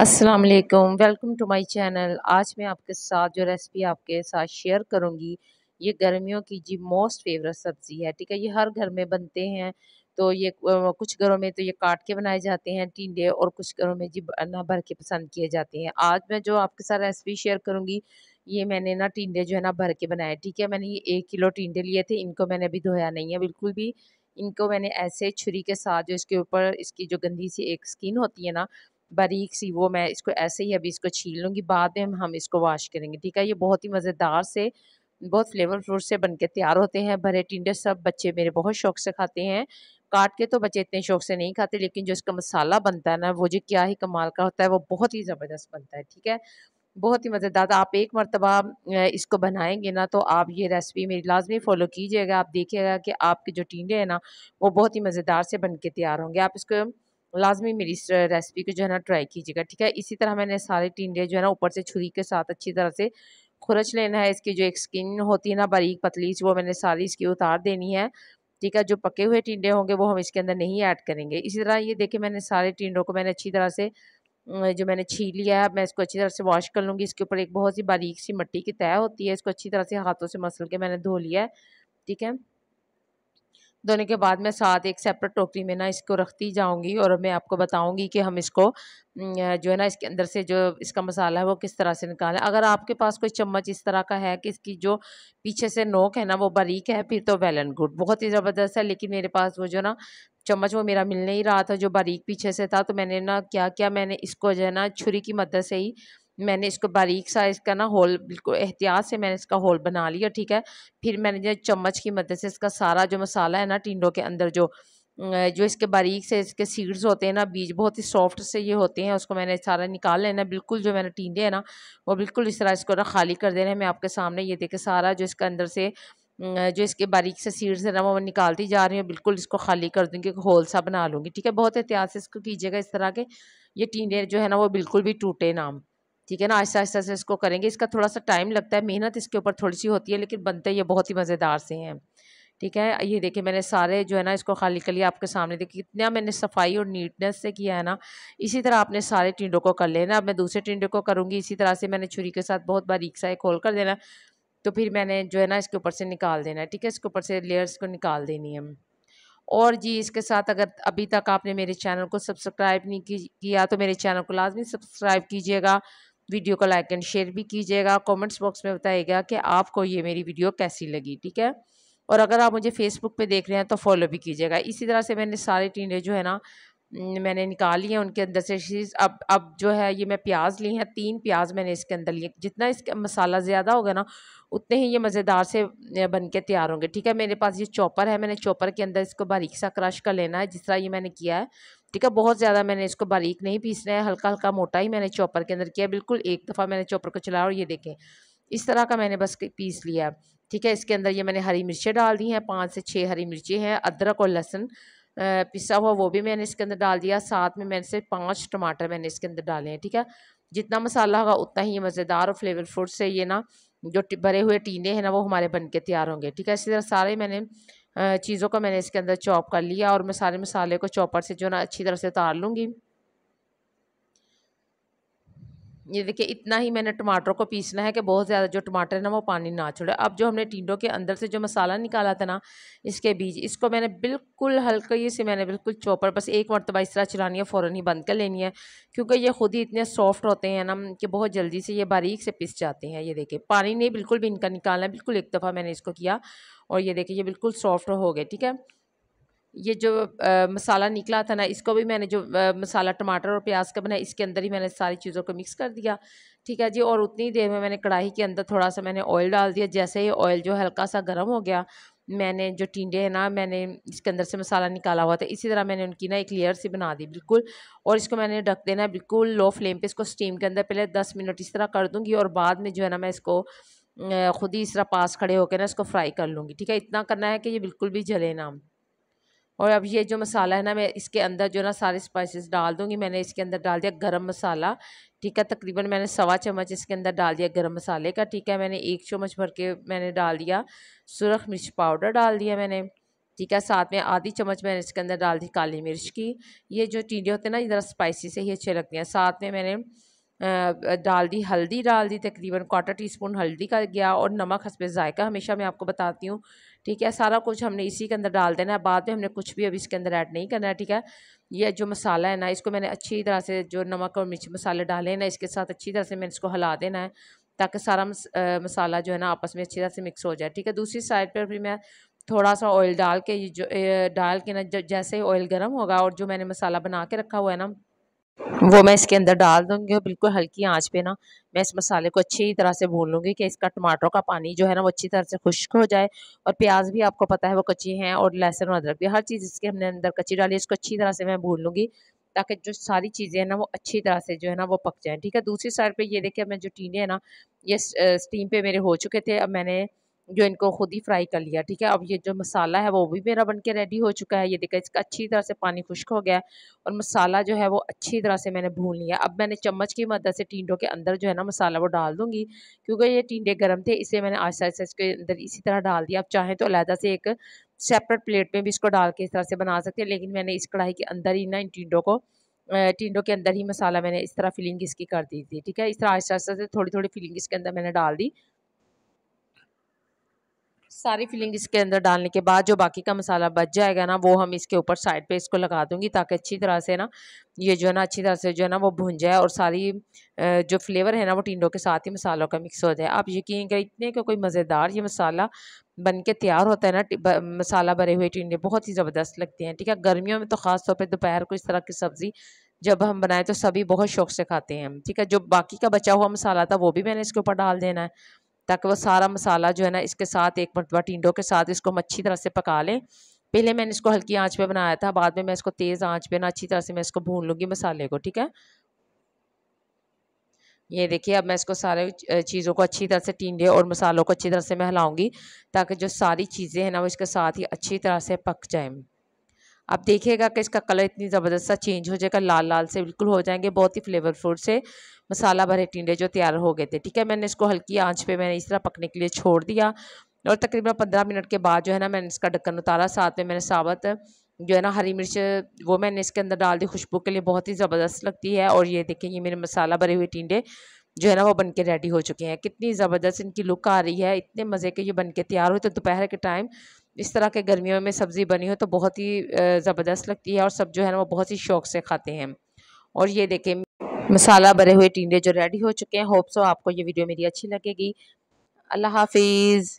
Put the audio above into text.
अस्सलाम वालेकुम welcome to my channel आज मैं आपके साथ जो रेसिपी आपके साथ शेयर करूंगी ये गर्मियों की जी मोस्ट फेवरेट सब्ज़ी है ठीक है ये हर घर में बनते हैं तो ये कुछ घरों में तो ये काट के बनाए जाते हैं टीडे और कुछ घरों में जी ना भर के पसंद किए जाते हैं आज मैं जो आपके साथ रेसिपी शेयर करूँगी ये मैंने ना टीडे जो है ना भर के बनाए ठीक है मैंने ये एक किलो टीडे लिए थे इनको मैंने अभी धोया नहीं है बिल्कुल भी इनको मैंने ऐसे छुरी के साथ जो इसके ऊपर इसकी जो गंदी सी एक स्किन होती है ना बारीक सी वो मैं इसको ऐसे ही अभी इसको छील लूँगी बाद में हम इसको वॉश करेंगे ठीक है ये बहुत ही मज़ेदार से बहुत फ्लेवर फ्रूट से बनके तैयार होते हैं भरे टिंडे सब बच्चे मेरे बहुत शौक से खाते हैं काट के तो बच्चे इतने शौक से नहीं खाते लेकिन जो इसका मसाला बनता है ना वो जो क्या ही कमाल का होता है वो बहुत ही ज़बरदस्त बनता है ठीक है बहुत ही मज़ेदार आप एक मरतबा इसको बनाएंगे ना तो आप ये रेसिपी मेरी लाजमी फॉलो कीजिएगा आप देखिएगा कि आपके जो टीडे हैं ना वो बहुत ही मज़ेदार से बन के तैयार होंगे आप इसको लाजमी मेरी इस रेसिपी को जो है ना ट्राई कीजिएगा ठीक है इसी तरह मैंने सारे टिंडे जो है ना ऊपर से छुरी के साथ अच्छी तरह से खुरच लेना है इसकी जो एक स्किन होती है ना बारीक पतली वो मैंने सारी इसकी उतार देनी है ठीक है जो पके हुए टिंडे होंगे वो हम इसके अंदर नहीं ऐड करेंगे इसी तरह ये देखिए मैंने सारे टिंडों को मैंने अच्छी तरह से जो मैंने छीन लिया है मैं इसको अच्छी तरह से वॉश कर लूँगी इसके ऊपर एक बहुत ही बारीक सी मट्टी की तय होती है इसको अच्छी तरह से हाथों से मसल के मैंने धो लिया है ठीक है धोने के बाद मैं साथ एक सेपरेट टोकरी में ना इसको रखती जाऊंगी और मैं आपको बताऊंगी कि हम इसको जो है ना इसके अंदर से जो इसका मसाला है वो किस तरह से निकालें अगर आपके पास कोई चम्मच इस तरह का है कि इसकी जो पीछे से नोक है ना वो बारीक है फिर तो वेल एंड गुड बहुत ही ज़बरदस्त है लेकिन मेरे पास वो जो ना चम्मच वो मेरा मिल नहीं रहा था जो बारीक पीछे से था तो मैंने ना क्या किया मैंने इसको जो है ना छुरी की मदद से ही मैंने इसको बारीक सा इसका ना होल बिल्कुल एहतियात से मैंने इसका होल बना लिया ठीक है फिर मैंने जो चम्मच की मदद से इसका सारा जो मसाला है ना टिंडों के अंदर जो जो इसके बारीक से इसके सीड्स होते हैं ना बीज बहुत ही सॉफ्ट से ये होते हैं उसको मैंने सारा निकाल लेना बिल्कुल जो मैंने टींडे हैं ना वो बिल्कुल इस तरह इसको ना खाली कर देना है मैं आपके सामने ये देखे सारा जो इसके अंदर से जो इसके बारीक से सीड्स है ना वो मैं निकालती जा रही हूँ बिल्कुल इसको खाली कर दूँगी होल सा बना लूँगी ठीक है बहुत एहतियात से इसको कीजिएगा इस तरह के ये टींडे जो है ना वो बिल्कुल भी टूटे ना ठीक है ना आहिस्ता आहिस्ता से इसको करेंगे इसका थोड़ा सा टाइम लगता है मेहनत इसके ऊपर थोड़ी सी होती है लेकिन बनते ये बहुत ही मज़ेदार से हैं ठीक है ये देखिए मैंने सारे जो है ना इसको खाली कर लिया आपके सामने देखिए कितना मैंने सफाई और नीटनेस से किया है ना इसी तरह आपने सारे टिंडों को कर लेना अब मैं दूसरे टिंडों को करूँगी इसी तरह से मैंने छुरी के साथ बहुत बारीक सा खोल कर देना तो फिर मैंने जो है ना इसके ऊपर से निकाल देना है ठीक है इसके ऊपर से लेयर्स को निकाल देनी है और जी इसके साथ अगर अभी तक आपने मेरे चैनल को सब्सक्राइब नहीं किया तो मेरे चैनल को लाजमी सब्सक्राइब कीजिएगा वीडियो को लाइक एंड शेयर भी कीजिएगा कमेंट्स बॉक्स में बताइएगा कि आपको ये मेरी वीडियो कैसी लगी ठीक है और अगर आप मुझे फेसबुक पे देख रहे हैं तो फॉलो भी कीजिएगा इसी तरह से मैंने सारे टीडे जो है ना मैंने निकाली हैं उनके अंदर से चीज़ अब अब जो है ये मैं प्याज ली है तीन प्याज मैंने इसके अंदर लिए जितना इसका मसाला ज़्यादा होगा ना उतने ही ये मज़ेदार से बन के तैयार होंगे ठीक है मेरे पास ये चॉपर है मैंने चॉपर के अंदर इसको बारीक सा क्रश कर लेना है जिस तरह ये मैंने किया है ठीक है बहुत ज़्यादा मैंने इसको बारीक नहीं पीसना है हल्का हल्का मोटा ही मैंने चॉपर के अंदर किया बिल्कुल एक दफ़ा मैंने चॉपर को चलाया और ये देखें इस तरह का मैंने बस पीस लिया ठीक है इसके अंदर ये मैंने हरी मिर्चें डाल दी हैं पाँच से छः हरी मिर्चें हैं अदरक और लहसुन पिसा हुआ वो भी मैंने इसके अंदर डाल दिया साथ में मैंने से पाँच टमाटर मैंने इसके अंदर डाले हैं ठीक है जितना मसाला होगा उतना ही मज़ेदार और फ्लेवर फ्रूट से ये ना जो भरे हुए टीने हैं ना वो हमारे बन के तैयार होंगे ठीक है इसी तरह सारे मैंने चीज़ों को मैंने इसके अंदर चॉप कर लिया और मैं सारे मसाले को चॉपर से जो ना अच्छी तरह से उतार लूँगी ये देखिए इतना ही मैंने टमाटर को पीसना है कि बहुत ज़्यादा जो टमाटर है ना वो पानी ना छोड़े अब जो हमने टिंडों के अंदर से जो मसाला निकाला था ना इसके बीज इसको मैंने बिल्कुल हल्के ही से मैंने बिल्कुल चॉपर बस एक मरतबा इस तरह चलानी है फ़ौरन ही बंद कर लेनी है क्योंकि ये ख़ुद ही इतने सॉफ्ट होते हैं ना कि बहुत जल्दी से ये बारीक से पिस जाते हैं ये देखिए पानी नहीं बिल्कुल भी इनका निकालना बिल्कुल एक दफ़ा मैंने इसको किया और ये देखिए ये बिल्कुल सॉफ्ट हो गए ठीक है ये जो आ, मसाला निकला था ना इसको भी मैंने जो आ, मसाला टमाटर और प्याज का बनाया इसके अंदर ही मैंने सारी चीज़ों को मिक्स कर दिया ठीक है जी और उतनी देर में मैंने कढ़ाई के अंदर थोड़ा सा मैंने ऑयल डाल दिया जैसे ही ऑयल जो हल्का सा गर्म हो गया मैंने जो टींडे हैं ना मैंने इसके अंदर से मसाला निकाला हुआ था इसी तरह मैंने उनकी ना एक लेयर सी बना दी बिल्कुल और इसको मैंने ढक देना बिल्कुल लो फ्लेम पे इसको स्टीम के अंदर पहले दस मिनट इस तरह कर दूंगी और बाद में जो है ना मैं इसको ख़ुद ही इस तरह पास खड़े होकर ना इसको फ्राई कर लूँगी ठीक है इतना करना है कि ये बिल्कुल भी जले ना और अब ये जो मसाला है ना मैं इसके अंदर जो ना सारे स्पाइसेस डाल दूँगी मैंने इसके अंदर डाल दिया गरम मसाला ठीक है तकरीबन मैंने सवा चम्मच इसके अंदर डाल दिया गरम मसाले का ठीक है मैंने एक चम्मच भर के मैंने डाल दिया सुरख मिर्च पाउडर डाल दिया मैंने ठीक है साथ में आधी चम्मच मैंने इसके अंदर डाल दी काली मिर्च की ये जो टीडे होते हैं ना इधर स्पाइसी से ही अच्छे लगते हैं साथ में मैंने डाल दी हल्दी डाल दी तकरीबन क्वार्टर टी स्पून हल्दी का गया और नमक हंसपे ज़ायका हमेशा मैं आपको बताती हूँ ठीक है सारा कुछ हमने इसी के अंदर डाल देना है बाद में हमने कुछ भी अभी इसके अंदर ऐड नहीं करना है ठीक है ये जो मसाला है ना इसको मैंने अच्छी तरह से जो नमक और मिर्च मसाले डाले ना इसके साथ अच्छी तरह से मैंने इसको हिला देना है ताकि सारा मसाला जो है ना आपस में अच्छी तरह से मिक्स हो जाए ठीक है दूसरी साइड पर भी मैं थोड़ा सा ऑयल डाल के जो डाल के ना जैसे ऑयल गर्म होगा और जो मैंने मसाला बना के रखा हुआ है ना वो मैं इसके अंदर डाल दूंगी और बिल्कुल हल्की आंच पे ना मैं इस मसाले को अच्छी तरह से भून लूँगी कि इसका टमाटरों का पानी जो है ना वो अच्छी तरह से खुश्क हो जाए और प्याज भी आपको पता है वो कच्ची हैं और लहसुन अदरक भी हर चीज़ इसके हमने अंदर कच्ची डाली इसको अच्छी तरह से मैं भून लूँगी ताकि जो सारी चीज़ें हैं ना वो अच्छी तरह से जो है ना वो पक जाएँ ठीक है दूसरी साइड पर ये देखिए मैं जो टीने हैं ना ये स्टीम पर मेरे हो चुके थे अब मैंने जो इनको खुद ही फ्राई कर लिया ठीक है अब ये जो मसाला है वो भी मेरा बन के रेडी हो चुका है ये देखा इसका अच्छी तरह से पानी खुश्क हो गया और मसाला जो है वो अच्छी तरह से मैंने भून लिया अब मैंने चम्मच की मदद से टींडों के अंदर जो है ना मसाला वो डाल दूँगी क्योंकि ये टींडे गर्म थे इसे मैंने आहिस्ता आहिस्ता इसके अंदर इसी तरह डाल दिया आप चाहें तो अलहदा से एक सेपरेट प्लेट में भी इसको डाल के इस तरह से बना सकते हैं लेकिन मैंने इस कढ़ाई के अंदर ही ना इन टींडों को टिंडों के अंदर ही मसाला मैंने इस तरह फिलिंग इसकी कर दी थी ठीक है इस तरह आहिस्ता आहिस्ता से थोड़ी थोड़ी फिलिंग इसके अंदर मैंने डाल दी सारी फिलिंग इसके अंदर डालने के बाद जो बाकी का मसाला बच जाएगा ना वो हम इसके ऊपर साइड पे इसको लगा दूंगी ताकि अच्छी तरह से ना ये जो है ना अच्छी तरह से जो है ना वो भुन जाए और सारी जो फ्लेवर है ना वो टिंडों के साथ ही मसालों का मिक्स हो जाए आप यकीन करें इतने का कोई मज़ेदार ये मसाला बन के तैयार होता है ना ब, मसाला भरे हुए टिंडे बहुत ही ज़बरदस्त लगते हैं ठीक है गर्मियों में तो ख़ास तौर पर दोपहर को इस तरह की सब्ज़ी जब हम बनाए तो सभी बहुत शौक से खाते हैं ठीक है जो बाकी का बचा हुआ मसाला था वो भी मैंने इसके ऊपर डाल देना है ताकि वो सारा मसाला जो है ना इसके साथ एक मरतबा टिंडों के साथ इसको हम अच्छी तरह से पका लें पहले मैंने इसको हल्की आँच पर बनाया था बाद में मैं इसको तेज़ आँच पर ना अच्छी तरह से मैं इसको भून लूँगी मसाले को ठीक है ये देखिए अब मैं इसको सारे चीज़ों को अच्छी तरह से टींडे और मसालों को अच्छी तरह से मैं हिलाऊँगी ताकि जो सारी चीज़ें हैं ना वो इसके साथ ही अच्छी तरह से पक जाएं आप देखिएगा कि इसका कलर इतनी ज़बरदस्त सा चेंज हो जाएगा लाल लाल से बिल्कुल हो जाएंगे बहुत ही फ्लेवरफुल से मसाला भरे टिंडे जो तैयार हो गए थे ठीक है मैंने इसको हल्की आंच पे मैंने इस तरह पकने के लिए छोड़ दिया और तकरीबन पंद्रह मिनट के बाद जो है ना मैंने इसका ढक्कन उतारा साथ में मैंने साबत जो है ना हरी मिर्च वो मैंने इसके अंदर डाल दी खुशबू के लिए बहुत ही ज़बरदस्त लगती है और ये देखें ये मेरे मसाला भरे हुए टिंडे जो है ना वो बन के रेडी हो चुके हैं कितनी ज़बरदस्त इनकी लुक आ रही है इतने मज़े के ये बन के तैयार हुए तो दोपहर के टाइम इस तरह के गर्मियों में सब्ज़ी बनी हो तो बहुत ही ज़बरदस्त लगती है और सब जो है ना वो बहुत ही शौक़ से खाते हैं और ये देखें मसाला भरे हुए टींडे जो रेडी हो चुके हैं होप्स आपको ये वीडियो मेरी अच्छी लगेगी अल्लाह हाफिज़